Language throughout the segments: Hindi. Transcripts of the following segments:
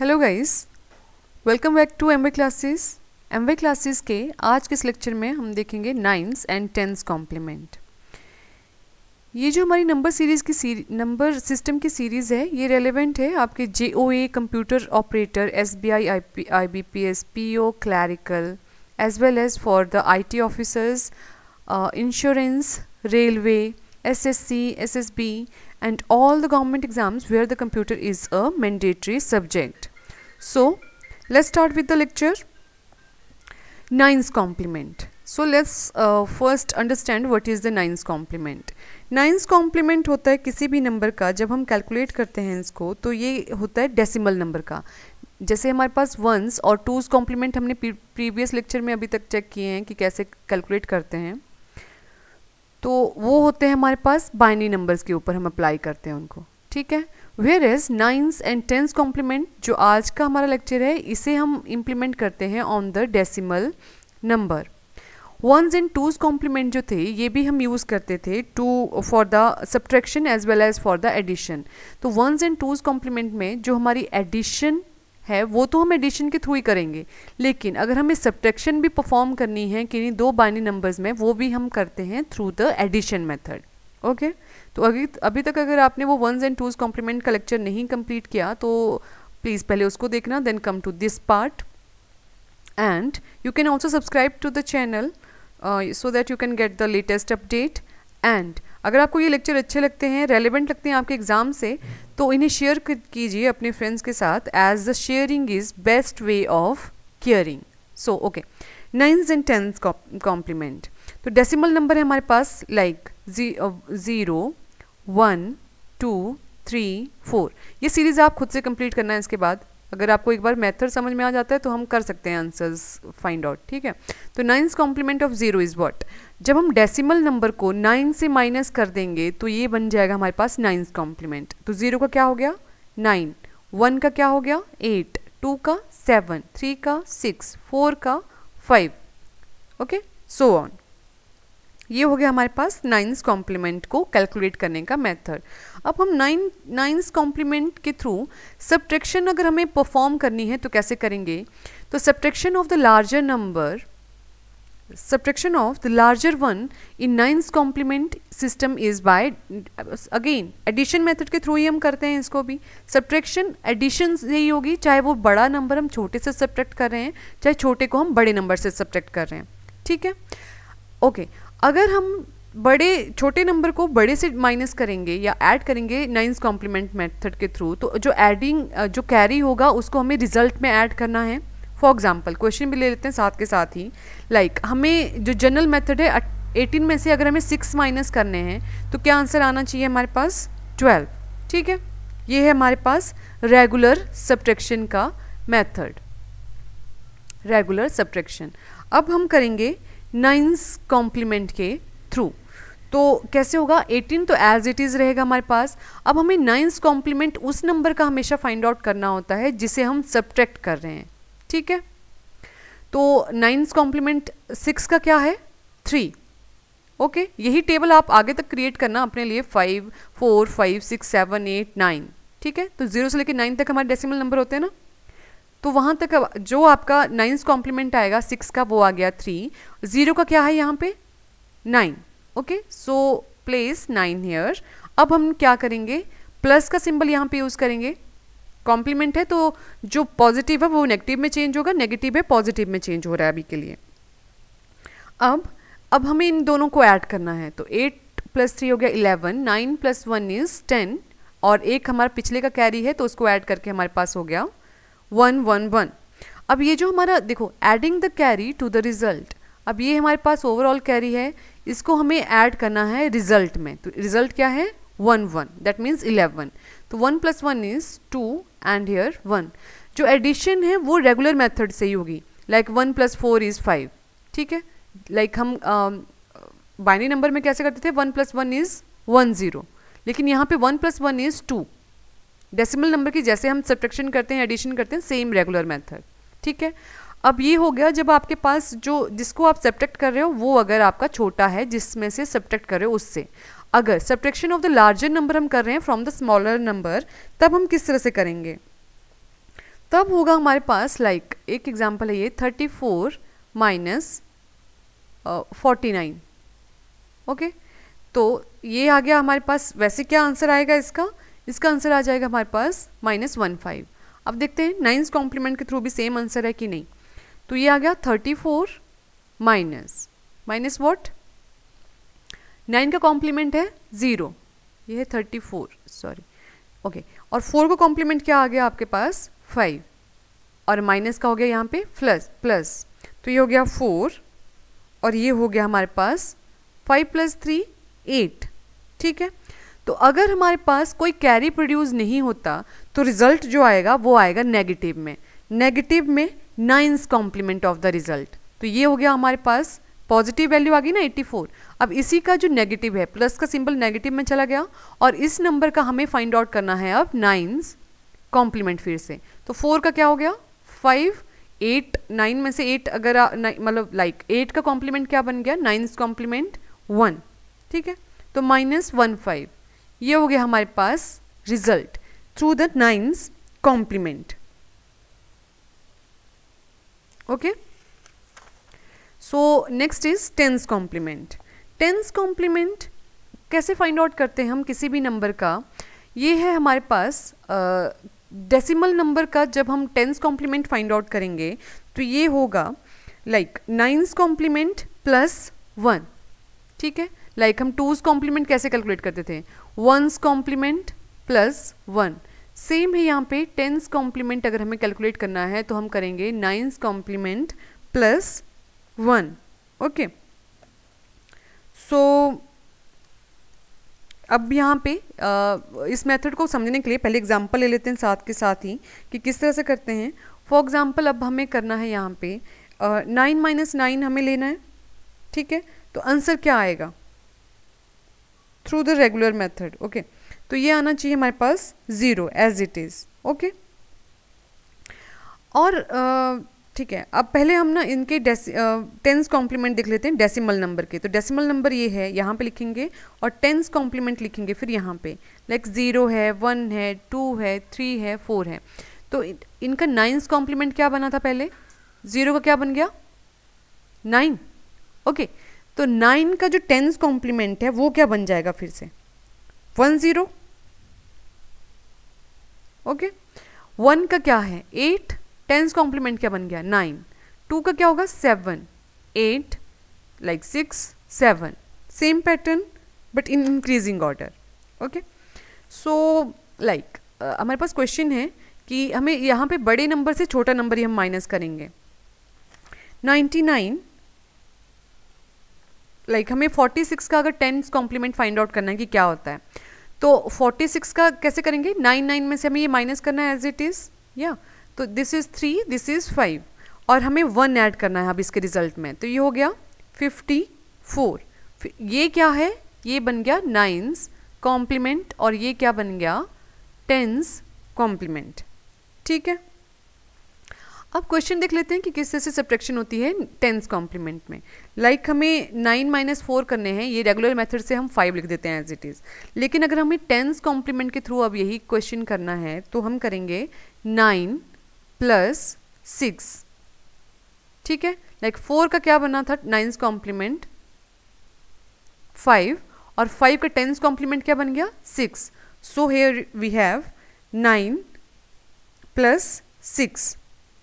Hello guys welcome back to M classes M classes के आज के इस लेक्चर में हम देखेंगे नाइन्स एंड टेंस कॉम्प्लीमेंट ये जो हमारी नंबर सीरीज़ की सीरी नंबर सिस्टम की सीरीज़ है ये रेलेवेंट है आपके J O A computer operator S B I I P I B P S P O clerical as well as for the I T officers insurance railway S S C S S B and all the government exams where the computer is a mandatory subject So let's start with the lecture. Nines complement. So let's first understand what is the nines complement nines complement होता है किसी भी नंबर का जब हम कैलकुलेट करते हैं इसको तो ये होता है डेसिमल नंबर का जैसे हमारे पास वंस और टूज कॉम्प्लीमेंट हमने प्रीवियस लेक्चर में अभी तक चेक किए हैं कि कैसे कैलकुलेट करते हैं तो वो होते हैं हमारे पास बाइनरी नंबर्स के ऊपर हम अप्लाई करते हैं उनको ठीक है where is nines and tens complement जो आज का हमारा लेक्चर है इसे हम इम्प्लीमेंट करते हैं on the decimal number ones and टूज complement जो थे ये भी हम यूज़ करते थे too for the subtraction as well as for the addition तो वंस एंड टूज कॉम्प्लीमेंट में जो हमारी एडिशन है वो तो हम एडिशन के थ्रू ही करेंगे लेकिन अगर हमें सब्ट्रैक्शन भी परफॉर्म करनी है किन्हीं दो बाइनरी नंबर्स में वो भी हम करते हैं through the addition method okay okay? तो अभी अभी तक अगर आपने वो वंस एंड टूज कॉम्प्लीमेंट का लेक्चर नहीं कंप्लीट किया तो प्लीज़ पहले उसको देखना then come to this part and you can also subscribe to the channel so that you can get the latest update and अगर आपको ये लेक्चर अच्छे लगते हैं रेलिवेंट लगते हैं आपके एग्ज़ाम से तो इन्हें शेयर कीजिए अपने फ्रेंड्स के साथ as the sharing is best way of caring so okay ninth and tenth complement तो डेसिमल नंबर है हमारे पास like like, zero one two three four ये सीरीज़ आप खुद से कंप्लीट करना है इसके बाद अगर आपको एक बार मेथड समझ में आ जाता है तो हम कर सकते हैं आंसर्स फाइंड आउट ठीक है तो nines complement of zero is what जब हम डेसिमल नंबर को नाइन से माइनस कर देंगे तो ये बन जाएगा हमारे पास नाइन्स कॉम्प्लीमेंट तो ज़ीरो का क्या हो गया नाइन वन का क्या हो गया एट टू का सेवन थ्री का सिक्स फोर का फाइव ओके सो ऑन ये हो गया हमारे पास नाइन्स कॉम्प्लीमेंट को कैलकुलेट करने का मेथड अब हम नाइन नाइन्स कॉम्प्लीमेंट के थ्रू सब्ट्रैक्शन अगर हमें परफॉर्म करनी है तो कैसे करेंगे तो subtraction of the larger number subtraction of the larger one in nines complement system is by again addition method के थ्रू ही हम करते हैं इसको भी एडिशन से यही होगी चाहे वो बड़ा नंबर हम छोटे से सब्ट्रैक्ट कर रहे हैं चाहे छोटे को हम बड़े नंबर से सब्ट्रैक्ट कर रहे हैं ठीक है ओके okay. अगर हम बड़े छोटे नंबर को बड़े से माइनस करेंगे या ऐड करेंगे नाइन्स कॉम्प्लीमेंट मेथड के थ्रू तो जो एडिंग जो कैरी होगा उसको हमें रिजल्ट में ऐड करना है फॉर एग्जाम्पल क्वेश्चन भी ले लेते हैं साथ के साथ ही लाइक like, हमें जो जनरल मेथड है एटीन में से अगर हमें सिक्स माइनस करने हैं तो क्या आंसर आना चाहिए हमारे पास ट्वेल्व ठीक है ये है हमारे पास रेगुलर सब्ट्रैक्शन का मैथड रेगुलर सब्ट्रैक्शन अब हम करेंगे नाइन्स कॉम्प्लीमेंट के थ्रू तो कैसे होगा 18 तो एज इट इज़ रहेगा हमारे पास अब हमें नाइन्स कॉम्प्लीमेंट उस नंबर का हमेशा फाइंड आउट करना होता है जिसे हम सब्ट्रैक्ट कर रहे हैं ठीक है तो नाइन्स कॉम्प्लीमेंट सिक्स का क्या है थ्री ओके okay, यही टेबल आप आगे तक क्रिएट करना अपने लिए five four five six seven eight nine ठीक है तो जीरो से लेकर नाइन तक हमारे डेसिमल नंबर होते हैं ना तो वहाँ तक जो आपका नाइन्स कॉम्प्लीमेंट आएगा सिक्स का वो आ गया थ्री ज़ीरो का क्या है यहाँ पे nine okay so place nine here अब हम क्या करेंगे प्लस का सिंबल यहाँ पे यूज़ करेंगे कॉम्प्लीमेंट है तो जो पॉजिटिव है वो नेगेटिव में चेंज होगा नेगेटिव है पॉजिटिव में चेंज हो रहा है अभी के लिए अब अब हमें इन दोनों को ऐड करना है तो एट प्लस थ्री हो गया eleven nine plus one is ten और एक हमारा पिछले का कैरी है तो उसको ऐड करके हमारे पास हो गया वन वन वन अब ये जो हमारा देखो adding the carry to the result अब ये हमारे पास ओवरऑल कैरी है इसको हमें ऐड करना है रिजल्ट में तो रिजल्ट क्या है one one that means eleven तो one plus one is two and here one जो एडिशन है वो रेगुलर मेथड से ही होगी like one plus four is five ठीक है लाइक like हम बाइनरी um, नंबर में कैसे करते थे one plus one is one zero लेकिन यहाँ पे one plus one is two decimal number की जैसे हम सब्ट्रैक्शन करते हैं एडिशन करते हैं सेम रेगुलर मेथड ठीक है अब ये हो गया जब आपके पास जो जिसको आप सब्ट्रैक्ट कर रहे हो वो अगर आपका छोटा है जिसमें से सब्ट्रैक्ट कर रहे हो उससे अगर subtraction of the larger number हम कर रहे हैं फ्रॉम द स्मॉलर नंबर तब हम किस तरह से करेंगे तब होगा हमारे पास लाइक like, एक एग्जाम्पल है ये thirty four minus forty nine okay तो ये आ गया हमारे पास वैसे क्या आंसर आएगा इसका इसका आंसर आ जाएगा हमारे पास माइनस वन फाइव अब देखते हैं नाइन्स कॉम्प्लीमेंट के थ्रू भी सेम आंसर है कि नहीं तो ये आ गया thirty four minus minus what nine का कॉम्प्लीमेंट है ज़ीरो ये है थर्टी फोर सॉरी ओके और फोर का कॉम्प्लीमेंट क्या आ गया आपके पास फाइव और माइनस का हो गया यहाँ पे प्लस प्लस तो ये हो गया फोर और ये हो गया हमारे पास फाइव प्लस थ्री एट ठीक है तो अगर हमारे पास कोई कैरी प्रोड्यूस नहीं होता तो रिज़ल्ट जो आएगा वो आएगा नेगेटिव में नेगेटिव में nines complement of the result तो ये हो गया हमारे पास पॉजिटिव वैल्यू आ गई ना 84 अब इसी का जो नेगेटिव है प्लस का सिंबल नेगेटिव में चला गया और इस नंबर का हमें फाइंड आउट करना है अब नाइन्स कॉम्प्लीमेंट फिर से तो फोर का क्या हो गया फाइव एट नाइन में से एट अगर मतलब लाइक एट का कॉम्प्लीमेंट क्या बन गया नाइन्स कॉम्प्लीमेंट वन ठीक है तो माइनस वन फाइव ये हो गया हमारे पास result through the nines complement okay so next is tens complement tens complement कैसे फाइंड आउट करते हैं हम किसी भी नंबर का ये है हमारे पास डेसिमल uh, नंबर का जब हम टेंस कॉम्प्लीमेंट फाइंड आउट करेंगे तो ये होगा like nines complement plus one ठीक है लाइक like हम टूज कॉम्प्लीमेंट कैसे कैलकुलेट करते थे ones complement plus one same है यहाँ पे टेंस कॉम्प्लीमेंट अगर हमें कैलकुलेट करना है तो हम करेंगे nines complement plus one okay so अब यहाँ पे आ, uh, इस मेथड को समझने के लिए पहले एग्जांपल ले लेते हैं साथ के साथ ही कि किस तरह से करते हैं फॉर एग्जांपल अब हमें करना है यहाँ पे नाइन माइनस नाइन हमें लेना है ठीक है तो आंसर क्या आएगा through the regular method okay तो ये आना चाहिए हमारे पास zero as it is okay और ठीक है अब पहले हम ना इनके टेंस कॉम्प्लीमेंट देख लेते हैं डेसिमल नंबर के तो डेसिमल नंबर ये है यहाँ पे लिखेंगे और टेंस कॉम्प्लीमेंट लिखेंगे फिर यहाँ पे लाइक ज़ीरो है वन है टू है थ्री है फोर है तो इन, इनका नाइन्स कॉम्प्लीमेंट क्या बना था पहले ज़ीरो का क्या बन गया नाइन ओके okay. तो नाइन का जो टेंस कॉम्प्लीमेंट है वो क्या बन जाएगा फिर से वन ज़ीरो ओके वन का क्या है एट टेंस कॉम्प्लीमेंट क्या बन गया नाइन टू का क्या होगा seven eight like six seven same pattern but in increasing order okay so like हमारे पास क्वेश्चन है कि हमें यहाँ पे बड़े नंबर से छोटा नंबर ही हम माइनस करेंगे नाइन्टी नाइन लाइक like, हमें 46 का अगर टेंस कॉम्प्लीमेंट फाइंड आउट करना है कि क्या होता है तो 46 का कैसे करेंगे नाइन नाइन में से हमें ये माइनस करना है एज इट इज़ या तो this is three this is five और हमें वन ऐड करना है अब इसके रिजल्ट में तो ये हो गया फिफ्टी फोर ये क्या है ये बन गया नाइन्स कॉम्प्लीमेंट और ये क्या बन गया टेंस कॉम्प्लीमेंट ठीक है अब क्वेश्चन देख लेते हैं कि किस तरह से सब्ट्रैक्शन होती है टेंस कॉम्प्लीमेंट में लाइक like हमें नाइन माइनस फोर करने हैं ये रेगुलर मेथड से हम फाइव लिख देते हैं एज इट इज़ लेकिन अगर हमें टेंस कॉम्प्लीमेंट के थ्रू अब यही क्वेश्चन करना है तो हम करेंगे नाइन प्लस सिक्स ठीक है लाइक like फोर का क्या बना था नाइन्स कॉम्प्लीमेंट फाइव और फाइव का टेंस कॉम्प्लीमेंट क्या बन गया six so here we have nine plus six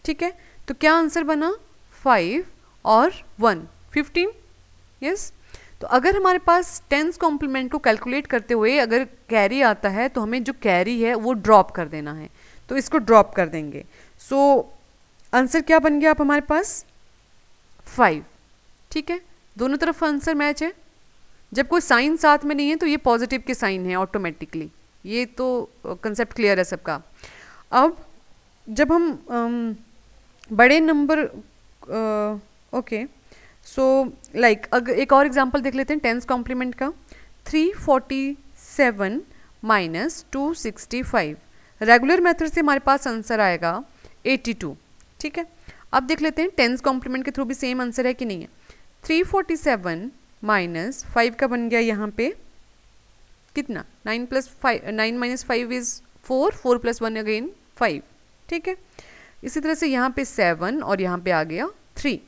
ठीक है तो क्या आंसर बना फाइव और वन फिफ्टीन यस तो अगर हमारे पास टेंस कॉम्प्लीमेंट को कैलकुलेट करते हुए अगर कैरी आता है तो हमें जो कैरी है वो ड्रॉप कर देना है तो इसको ड्रॉप कर देंगे सो so, आंसर क्या बन गया आप हमारे पास फाइव ठीक है दोनों तरफ आंसर मैच है जब कोई साइन साथ में नहीं है तो ये पॉजिटिव के साइन है ऑटोमेटिकली ये तो कंसेप्ट क्लियर है सबका अब जब हम um, बड़े नंबर ओके सो लाइक अगर एक और एग्जांपल देख लेते हैं टेंस कॉम्प्लीमेंट का 347 माइनस 265 रेगुलर मेथड से हमारे पास आंसर आएगा 82 ठीक है अब देख लेते हैं टेंस कॉम्प्लीमेंट के थ्रू भी सेम आंसर है कि नहीं है 347 माइनस फाइव का बन गया यहाँ पे कितना nine plus five nine minus five is four four plus one again five ठीक है इसी तरह से यहाँ पे सेवन और यहाँ पे आ गया थ्री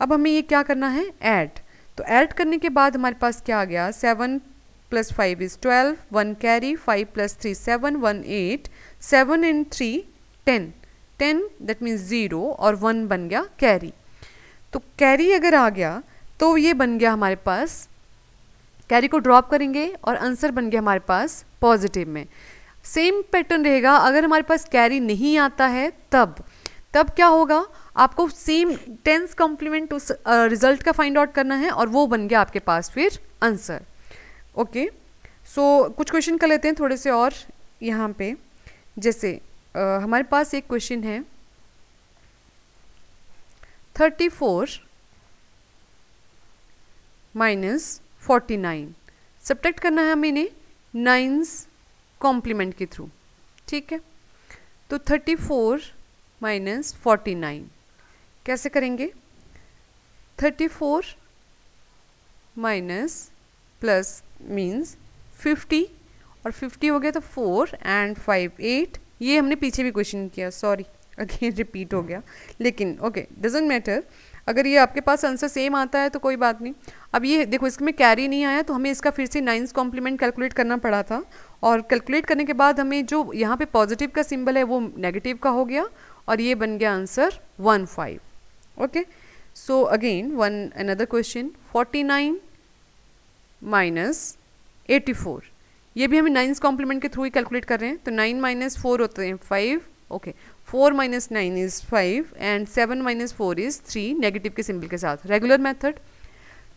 अब हमें ये क्या करना है ऐड तो ऐड करने के बाद हमारे पास क्या आ गया seven plus five is twelve one carry five plus three seven one eight seven and three ten ten that means zero और वन बन गया कैरी तो कैरी अगर आ गया तो ये बन गया हमारे पास कैरी को ड्रॉप करेंगे और आंसर बन गया हमारे पास पॉजिटिव में सेम पैटर्न रहेगा अगर हमारे पास कैरी नहीं आता है तब तब क्या होगा आपको सेम टेंस कॉम्प्लीमेंट उस रिजल्ट का फाइंड आउट करना है और वो बन गया आपके पास फिर आंसर ओके सो कुछ क्वेश्चन कर लेते हैं थोड़े से और यहाँ पे जैसे uh, हमारे पास एक क्वेश्चन है thirty four minus forty nine subtract करना है हमें इन्हें नाइन्स कॉम्प्लीमेंट के थ्रू ठीक है तो thirty four minus forty nine कैसे करेंगे thirty four minus plus means fifty और फिफ्टी हो गया तो फोर एंड फाइव एट ये हमने पीछे भी क्वेश्चन किया सॉरी अगेन रिपीट हो गया लेकिन ओके डजेंट मैटर अगर ये आपके पास आंसर सेम आता है तो कोई बात नहीं अब ये देखो इसमें कैरी नहीं आया तो हमें इसका फिर से नाइन्स कॉम्प्लीमेंट कैलकुलेट करना पड़ा था और कैलकुलेट करने के बाद हमें जो यहाँ पे पॉजिटिव का सिंबल है वो नेगेटिव का हो गया और ये बन गया answer one five okay so again one another question forty nine minus eighty four ये भी हमें नाइन्स कॉम्प्लीमेंट के थ्रू ही कैलकुलेट कर रहे हैं तो नाइन माइनस फोर होते हैं five okay okay. Four minus nine is five and seven minus four is three negative के सिंबल के साथ रेगुलर मेथड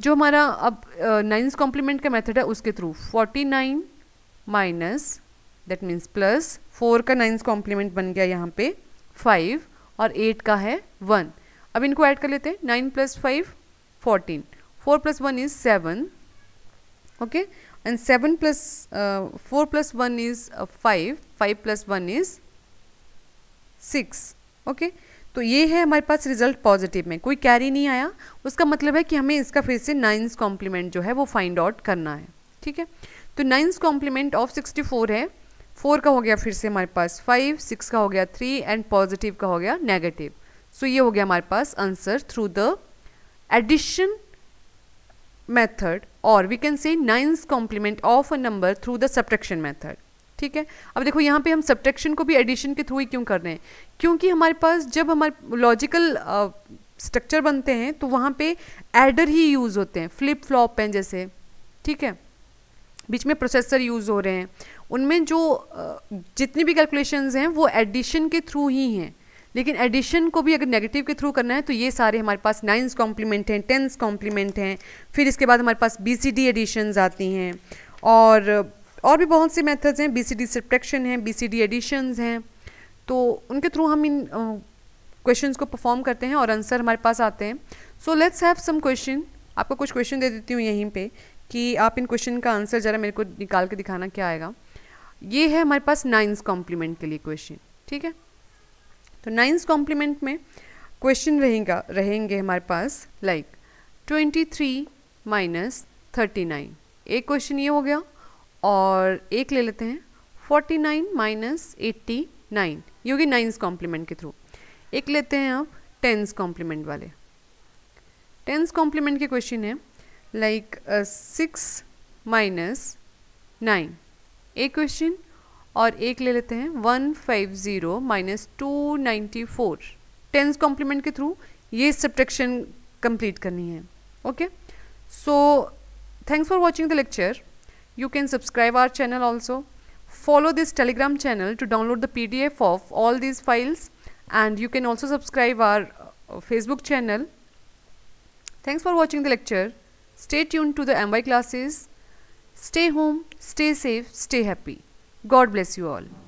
जो हमारा अब नाइन्स कॉम्प्लीमेंट का मेथड है उसके through forty nine minus that means plus four का नाइन्स कॉम्प्लीमेंट बन गया यहाँ पे फाइव और एट का है वन अब इनको ऐड कर लेते हैं nine plus five fourteen four plus one is seven okay and seven plus four plus one is five five plus one is six okay तो ये है हमारे पास रिजल्ट पॉजिटिव में कोई कैरी नहीं आया उसका मतलब है कि हमें इसका फिर से नाइन्स कॉम्प्लीमेंट जो है वो फाइंड आउट करना है ठीक है तो nines complement of sixty four है फोर का हो गया फिर से हमारे पास फाइव सिक्स का हो गया थ्री एंड पॉजिटिव का हो गया नेगेटिव सो so ये हो गया हमारे पास answer through the addition method और we can say nines complement of a number through the subtraction method ठीक है अब देखो यहाँ पे हम सब्ट्रैक्शन को भी एडिशन के थ्रू ही क्यों कर रहे हैं क्योंकि हमारे पास जब हमारे लॉजिकल स्ट्रक्चर बनते हैं तो वहाँ पे एडर ही यूज़ होते हैं फ्लिप फ्लॉप हैं जैसे ठीक है बीच में प्रोसेसर यूज़ हो रहे हैं उनमें जो जितनी भी कैलकुलेशंस हैं वो एडिशन के थ्रू ही हैं लेकिन एडिशन को भी अगर नेगेटिव के थ्रू करना है तो ये सारे हमारे पास नाइन्स कॉम्प्लीमेंट हैं टेंस कॉम्प्लीमेंट हैं फिर इसके बाद हमारे पास बी सी डी एडिशन आती हैं और और भी बहुत से मेथड्स हैं बी सी डी सब्ट्रैक्शन हैं बी सी डी एडिशंस हैं तो उनके थ्रू हम इन क्वेश्चन uh, को परफॉर्म करते हैं और आंसर हमारे पास आते हैं so let's have some question आपको कुछ क्वेश्चन दे देती हूँ यहीं पे कि आप इन क्वेश्चन का आंसर ज़रा मेरे को निकाल के दिखाना क्या आएगा ये है हमारे पास नाइन्स कॉम्प्लीमेंट के लिए क्वेश्चन ठीक है तो नाइन्स कॉम्प्लीमेंट में क्वेश्चन रहेगा रहेंगे हमारे पास like twenty three minus thirty nine एक क्वेश्चन ये हो गया और एक ले लेते हैं 49 नाइन माइनस एट्टी नाइन योगी नाइन्स कॉम्प्लीमेंट के थ्रू एक लेते हैं आप टेंस कॉम्प्लीमेंट वाले टेंस कॉम्प्लीमेंट के क्वेश्चन है लाइक सिक्स माइनस नाइन एक क्वेश्चन और एक ले लेते हैं one five zero minus two ninety four tens complement के थ्रू ये सब्ट्रैक्शन कंप्लीट करनी है okay so thanks for watching the lecture You can subscribe our channel also. Follow this telegram channel to download the PDF of all these files and you can also subscribe our uh, Facebook channel. Thanks for watching the lecture. Stay tuned to the MY classes. Stay home, stay safe, stay happy. God bless you all.